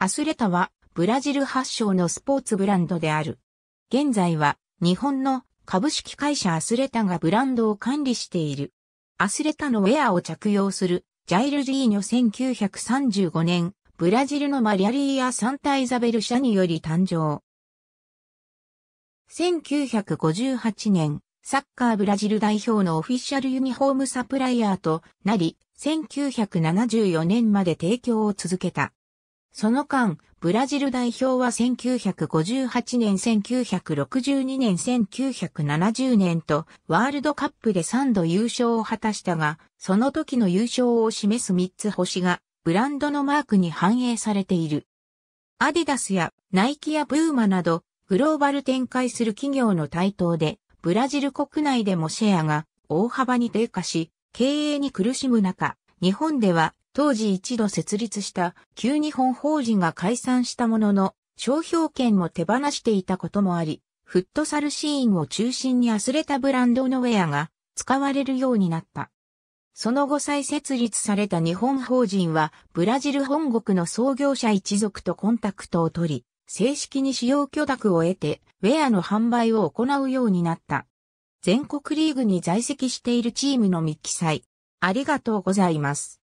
アスレタはブラジル発祥のスポーツブランドである。現在は日本の株式会社アスレタがブランドを管理している。アスレタのウェアを着用するジャイル・ジーニョ1935年、ブラジルのマリアリーア・サンタ・イザベル社により誕生。1958年、サッカーブラジル代表のオフィシャルユニフォームサプライヤーとなり、1974年まで提供を続けた。その間、ブラジル代表は1958年、1962年、1970年と、ワールドカップで3度優勝を果たしたが、その時の優勝を示す3つ星が、ブランドのマークに反映されている。アディダスやナイキやブーマなど、グローバル展開する企業の台頭で、ブラジル国内でもシェアが大幅に低下し、経営に苦しむ中、日本では当時一度設立した旧日本法人が解散したものの、商標権も手放していたこともあり、フットサルシーンを中心に忘れたブランドのウェアが使われるようになった。その後再設立された日本法人は、ブラジル本国の創業者一族とコンタクトを取り、正式に使用許諾を得て、ウェアの販売を行うようになった。全国リーグに在籍しているチームのみ記載。ありがとうございます。